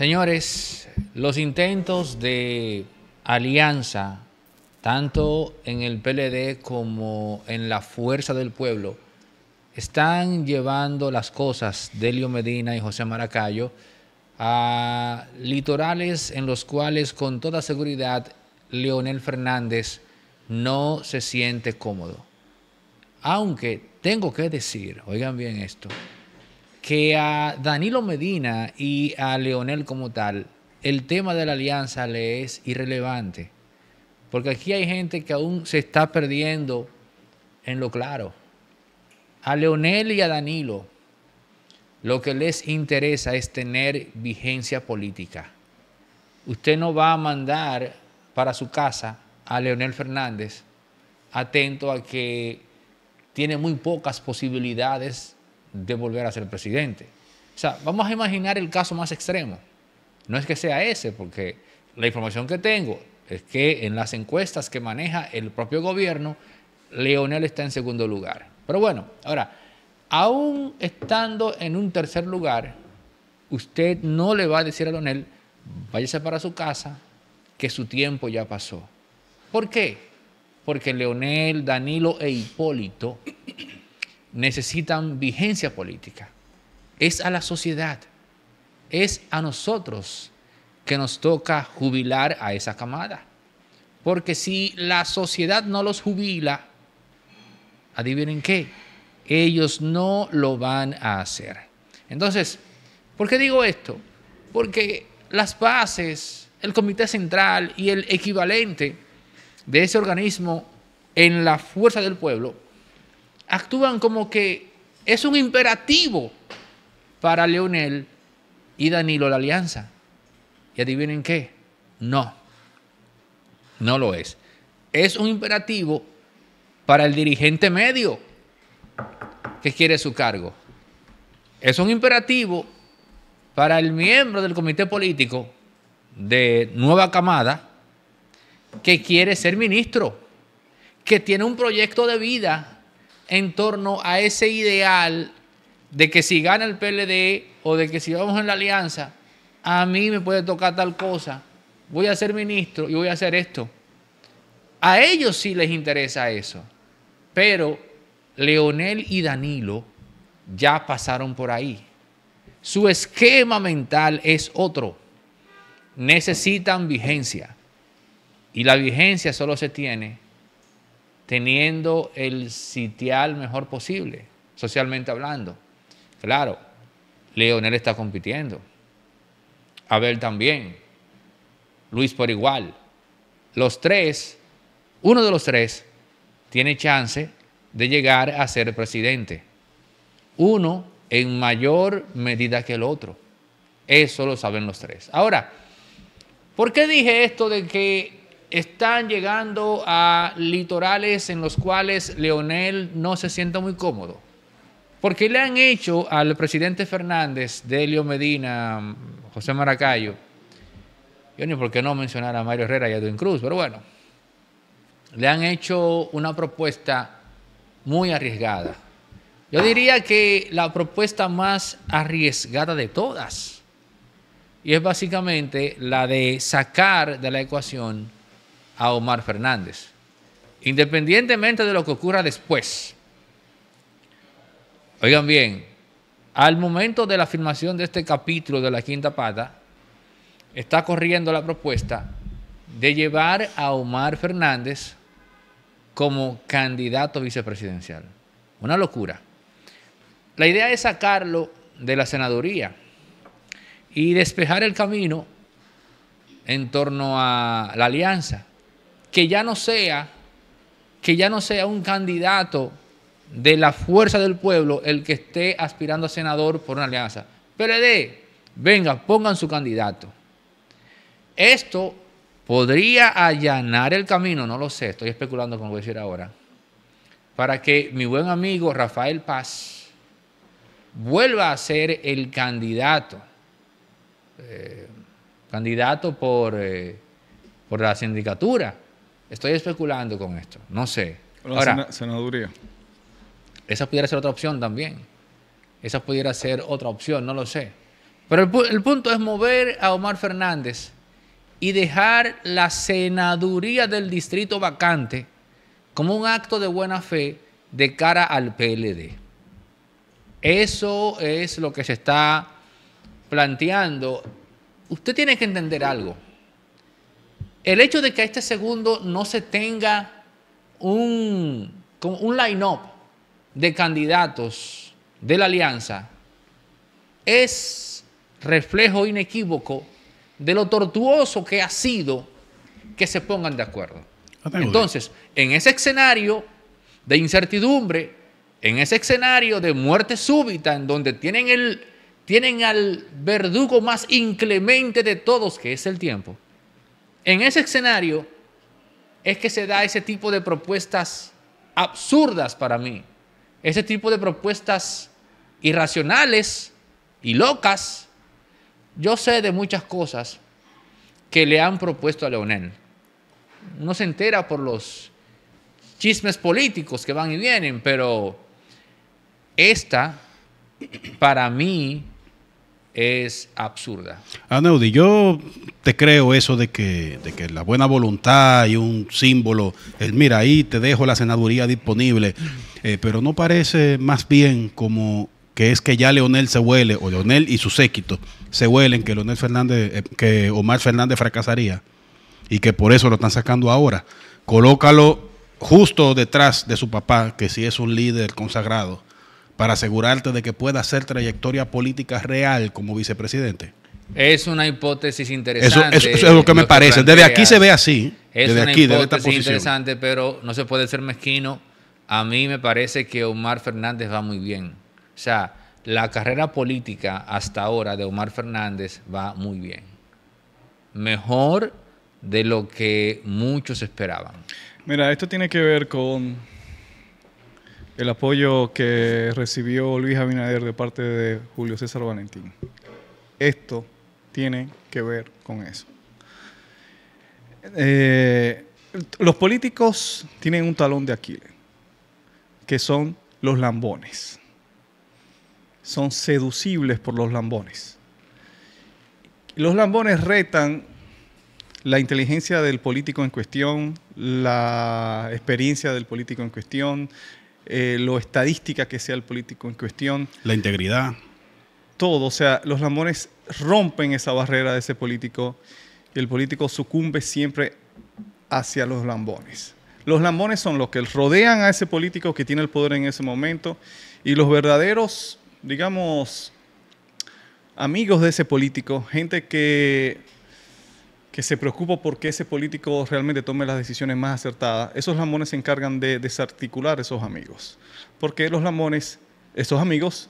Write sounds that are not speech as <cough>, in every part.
Señores, los intentos de alianza, tanto en el PLD como en la Fuerza del Pueblo, están llevando las cosas de Elio Medina y José Maracayo a litorales en los cuales con toda seguridad Leonel Fernández no se siente cómodo. Aunque tengo que decir, oigan bien esto, que a Danilo Medina y a Leonel como tal, el tema de la alianza le es irrelevante. Porque aquí hay gente que aún se está perdiendo en lo claro. A Leonel y a Danilo, lo que les interesa es tener vigencia política. Usted no va a mandar para su casa a Leonel Fernández atento a que tiene muy pocas posibilidades de volver a ser presidente. O sea, vamos a imaginar el caso más extremo. No es que sea ese, porque la información que tengo es que en las encuestas que maneja el propio gobierno, Leonel está en segundo lugar. Pero bueno, ahora, aún estando en un tercer lugar, usted no le va a decir a Leonel, váyase para su casa, que su tiempo ya pasó. ¿Por qué? Porque Leonel, Danilo e Hipólito necesitan vigencia política. Es a la sociedad, es a nosotros que nos toca jubilar a esa camada. Porque si la sociedad no los jubila, adivinen qué, ellos no lo van a hacer. Entonces, ¿por qué digo esto? Porque las bases, el comité central y el equivalente de ese organismo en la fuerza del pueblo actúan como que es un imperativo para Leonel y Danilo la alianza. Y adivinen qué, no, no lo es. Es un imperativo para el dirigente medio que quiere su cargo. Es un imperativo para el miembro del comité político de nueva camada que quiere ser ministro, que tiene un proyecto de vida en torno a ese ideal de que si gana el PLD o de que si vamos en la alianza, a mí me puede tocar tal cosa, voy a ser ministro y voy a hacer esto. A ellos sí les interesa eso, pero Leonel y Danilo ya pasaron por ahí. Su esquema mental es otro. Necesitan vigencia y la vigencia solo se tiene teniendo el sitial mejor posible, socialmente hablando. Claro, Leonel está compitiendo, Abel también, Luis por igual. Los tres, uno de los tres, tiene chance de llegar a ser presidente. Uno en mayor medida que el otro. Eso lo saben los tres. Ahora, ¿por qué dije esto de que están llegando a litorales en los cuales Leonel no se sienta muy cómodo. Porque le han hecho al presidente Fernández, Delio Medina, José Maracayo, yo ni por qué no mencionar a Mario Herrera y a Edwin Cruz, pero bueno, le han hecho una propuesta muy arriesgada. Yo diría que la propuesta más arriesgada de todas, y es básicamente la de sacar de la ecuación a Omar Fernández. Independientemente de lo que ocurra después. Oigan bien, al momento de la filmación de este capítulo de la quinta pata, está corriendo la propuesta de llevar a Omar Fernández como candidato vicepresidencial. Una locura. La idea es sacarlo de la senaduría y despejar el camino en torno a la alianza que ya no sea, que ya no sea un candidato de la fuerza del pueblo el que esté aspirando a senador por una alianza. PLD, venga, pongan su candidato. Esto podría allanar el camino, no lo sé, estoy especulando con lo que voy a decir ahora, para que mi buen amigo Rafael Paz vuelva a ser el candidato, eh, candidato por, eh, por la sindicatura Estoy especulando con esto, no sé. La senaduría. Esa pudiera ser otra opción también. Esa pudiera ser otra opción, no lo sé. Pero el punto es mover a Omar Fernández y dejar la senaduría del distrito vacante como un acto de buena fe de cara al PLD. Eso es lo que se está planteando. Usted tiene que entender algo. El hecho de que a este segundo no se tenga un, un line-up de candidatos de la alianza es reflejo inequívoco de lo tortuoso que ha sido que se pongan de acuerdo. Entonces, en ese escenario de incertidumbre, en ese escenario de muerte súbita, en donde tienen, el, tienen al verdugo más inclemente de todos, que es el tiempo, en ese escenario es que se da ese tipo de propuestas absurdas para mí, ese tipo de propuestas irracionales y locas. Yo sé de muchas cosas que le han propuesto a Leonel. Uno se entera por los chismes políticos que van y vienen, pero esta, para mí, es absurda. Aneudi, yo te creo eso de que, la buena voluntad y un símbolo, es, mira, ahí te dejo la senaduría disponible, eh, pero no parece más bien como que es que ya Leonel se huele, o Leonel y su séquito se huelen que Leonel Fernández, eh, que Omar Fernández fracasaría y que por eso lo están sacando ahora. Colócalo justo detrás de su papá, que sí es un líder consagrado para asegurarte de que pueda hacer trayectoria política real como vicepresidente? Es una hipótesis interesante. Eso, es lo que me parece. desde aquí se ve así. Es desde una aquí, hipótesis desde esta interesante, pero no se puede ser mezquino. A mí me parece que Omar Fernández va muy bien. O sea, la carrera política hasta ahora de Omar Fernández va muy bien. Mejor de lo que muchos esperaban. Mira, esto tiene que ver con el apoyo que recibió Luis Abinader de parte de Julio César Valentín. Esto tiene que ver con eso. Eh, los políticos tienen un talón de Aquiles, que son los lambones. Son seducibles por los lambones. Los lambones retan la inteligencia del político en cuestión, la experiencia del político en cuestión, eh, lo estadística que sea el político en cuestión. La integridad. Todo, o sea, los lambones rompen esa barrera de ese político y el político sucumbe siempre hacia los lambones. Los lambones son los que rodean a ese político que tiene el poder en ese momento y los verdaderos, digamos, amigos de ese político, gente que que se preocupa porque ese político realmente tome las decisiones más acertadas, esos lamones se encargan de desarticular esos amigos. Porque los lamones, esos amigos,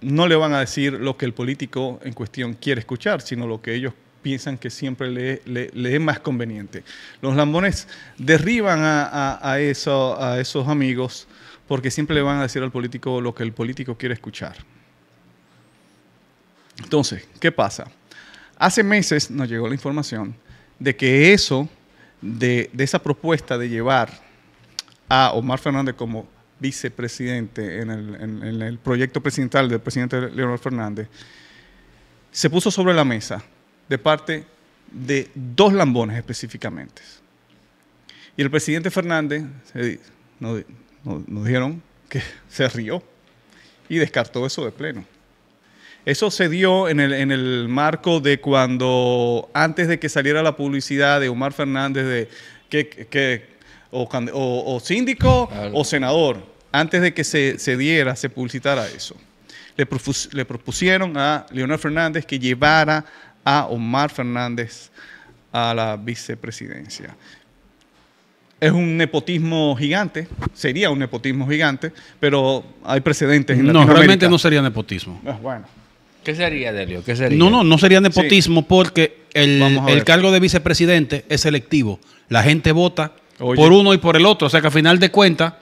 no le van a decir lo que el político en cuestión quiere escuchar, sino lo que ellos piensan que siempre le, es más conveniente. Los lambones derriban a, eso, a esos amigos porque siempre le van a decir al político lo que el político quiere escuchar. Entonces, ¿qué pasa? Hace meses nos llegó la información de que eso, de, esa propuesta de llevar a Omar Fernández como vicepresidente en el, proyecto presidencial del presidente Leonel Fernández, se puso sobre la mesa de parte de dos lambones específicamente. Y el presidente Fernández eh, nos dijeron que <laughs> se rió y descartó eso de pleno. Eso se dio en el, marco de cuando, antes de que saliera la publicidad de Omar Fernández, de que, o, síndico o senador, antes de que se, diera, se publicitara eso. Le, propusieron a Leonel Fernández que llevara a Omar Fernández a la vicepresidencia. Es un nepotismo gigante, sería un nepotismo gigante, pero hay precedentes en No, realmente no sería nepotismo. Ah, bueno, ¿Qué sería, Delio? ¿Qué No, no, no sería nepotismo porque el, cargo de vicepresidente es selectivo. La gente vota por uno y por el otro. O sea que al final de cuentas,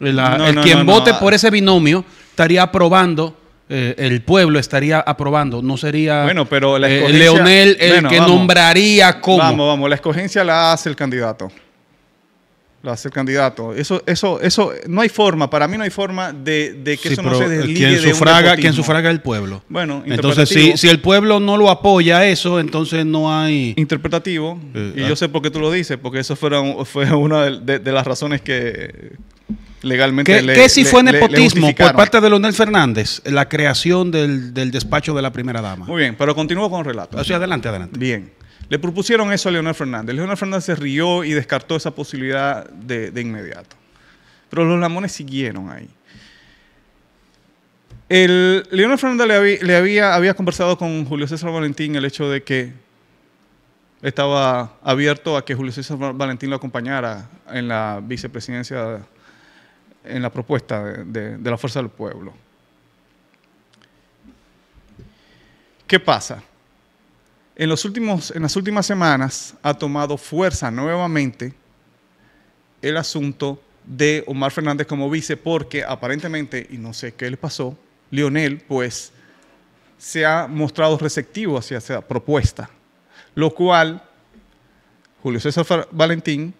eh, el quien vote por ese binomio estaría aprobando. Eh, el pueblo estaría aprobando, no sería bueno, pero eh, Leonel el que nombraría como. Vamos, vamos, la escogencia la hace el candidato lo candidato. Eso, eso, eso, no hay forma, para mí no hay forma de, que eso no se desligue quien sufraga, Quien sufraga el pueblo. Bueno, entonces si, si, el pueblo no lo apoya eso, entonces no hay... Interpretativo, eh, y yo ah. sé por qué tú lo dices, porque eso fue una de, las razones que legalmente. ¿Qué, si fue nepotismo por parte de Leonel Fernández la creación del, del, despacho de la primera dama? Muy bien, pero continúo con el relato. así adelante, adelante. Bien. Le propusieron eso a Leonel Fernández. Leonel Fernández se rió y descartó esa posibilidad de, inmediato. Pero los Lamones siguieron ahí. El, Leonel Fernández le, había, conversado con Julio César Valentín el hecho de que estaba abierto a que Julio César Valentín lo acompañara en la vicepresidencia, en la propuesta de la Fuerza del Pueblo. ¿Qué pasa? en, las últimas semanas ha tomado fuerza nuevamente el asunto de Omar Fernández como vice, porque aparentemente, y no sé qué le pasó, Lionel, pues, se ha mostrado receptivo hacia esa propuesta, lo cual Julio César Valentín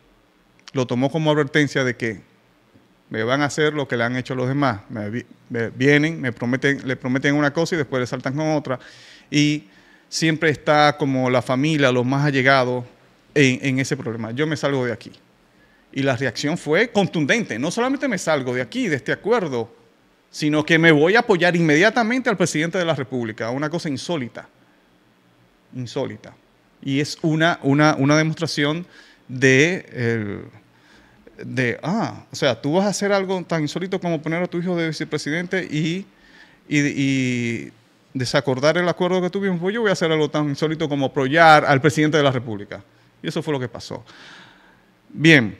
lo tomó como advertencia de que me van a hacer lo que le han hecho los demás. Me, vienen, me prometen, le prometen una cosa y después le saltan con otra. Y siempre está como la familia, los más allegados en, ese problema. Yo me salgo de aquí. Y la reacción fue contundente. No solamente me salgo de aquí, de este acuerdo, sino que me voy a apoyar inmediatamente al presidente de la República. Una cosa insólita. Insólita. Y es una, una, demostración de, de, ah, o sea, tú vas a hacer algo tan insólito como poner a tu hijo de vicepresidente y desacordar el acuerdo que tuvimos, pues yo voy a hacer algo tan insólito como apoyar al presidente de la República. Y eso fue lo que pasó. Bien,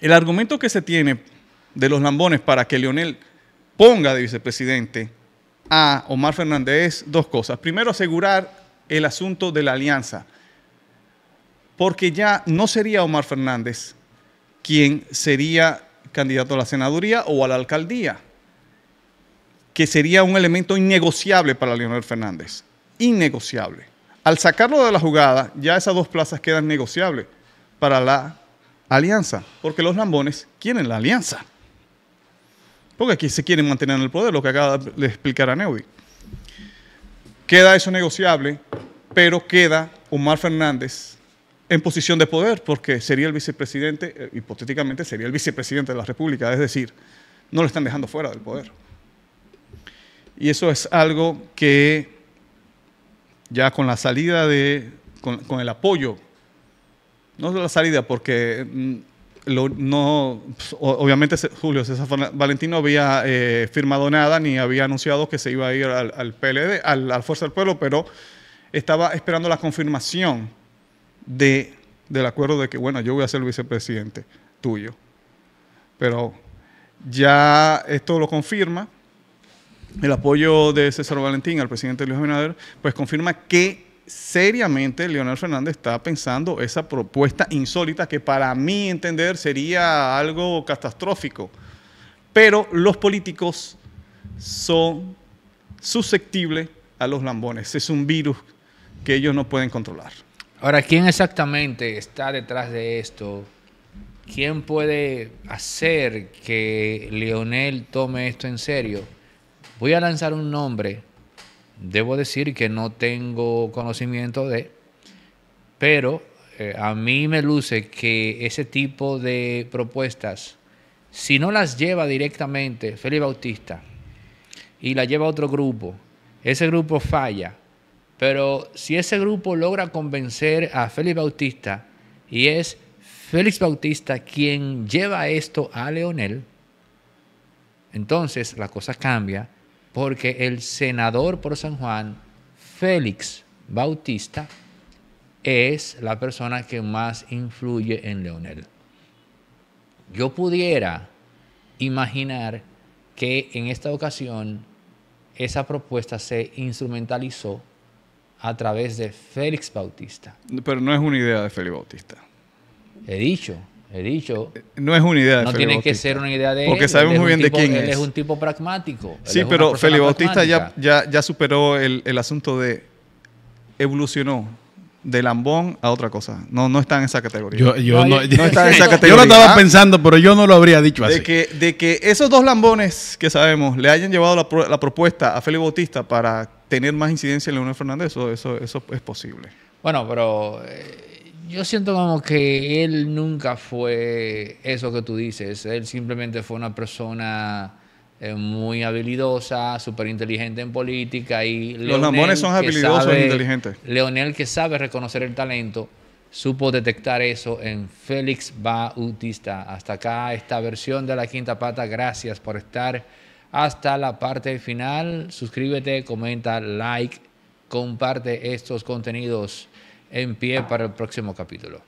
el argumento que se tiene de los lambones para que Leonel ponga de vicepresidente a Omar Fernández es dos cosas. Primero, asegurar el asunto de la alianza, porque ya no sería Omar Fernández quien sería candidato a la senaduría o a la alcaldía que sería un elemento innegociable para Leonel Fernández. Innegociable. Al sacarlo de la jugada, ya esas dos plazas quedan negociables para la alianza, porque los lambones quieren la alianza. Porque aquí se quieren mantener en el poder, lo que acaba de explicar a Queda eso negociable, pero queda Omar Fernández en posición de poder, porque sería el vicepresidente, eh, hipotéticamente sería el vicepresidente de la República, es decir, no lo están dejando fuera del poder. Y eso es algo que ya con la salida de, con, el apoyo, no la salida, porque mm, no, pues, obviamente Julio César no había eh, firmado nada ni había anunciado que se iba a ir al, PLD, al, al, Fuerza del Pueblo, pero estaba esperando la confirmación de, del acuerdo de que, bueno, yo voy a ser vicepresidente tuyo. Pero ya esto lo confirma el apoyo de César Valentín al presidente Luis Abinader, pues confirma que seriamente Leonel Fernández está pensando esa propuesta insólita que para mí entender sería algo catastrófico. Pero los políticos son susceptibles a los lambones. Es un virus que ellos no pueden controlar. Ahora, ¿quién exactamente está detrás de esto? ¿Quién puede hacer que Leonel tome esto en serio? Voy a lanzar un nombre, debo decir que no tengo conocimiento de, pero eh, a mí me luce que ese tipo de propuestas, si no las lleva directamente Félix Bautista y la lleva a otro grupo, ese grupo falla. Pero si ese grupo logra convencer a Félix Bautista y es Félix Bautista quien lleva esto a Leonel, entonces la cosa cambia porque el senador por San Juan, Félix Bautista, es la persona que más influye en Leonel. Yo pudiera imaginar que en esta ocasión esa propuesta se instrumentalizó a través de Félix Bautista. Pero no es una idea de Félix Bautista. He dicho, He dicho. No es una idea No tiene que ser una idea de él. Porque sabemos muy bien de quién es. un tipo pragmático. Sí, pero Feli Bautista ya, ya, ya, superó el, asunto de. evolucionó de lambón a otra cosa. No, no está en esa categoría. Yo, no, lo <laughs> estaba pensando, pero yo no lo habría dicho de así. Que, de que esos dos lambones que sabemos le hayan llevado la, propuesta a Feli Bautista para tener más incidencia en Leonel Fernández, eso, eso, es posible. Bueno, pero. Eh, yo siento como que él nunca fue eso que tú dices. Él simplemente fue una persona eh, muy habilidosa, súper inteligente en política y... Los mamones son habilidosos e inteligentes. Leonel, que sabe reconocer el talento, supo detectar eso en Félix Bautista. Hasta acá esta versión de La Quinta Pata. Gracias por estar hasta la parte final. Suscríbete, comenta, like, comparte estos contenidos en pie para el próximo capítulo.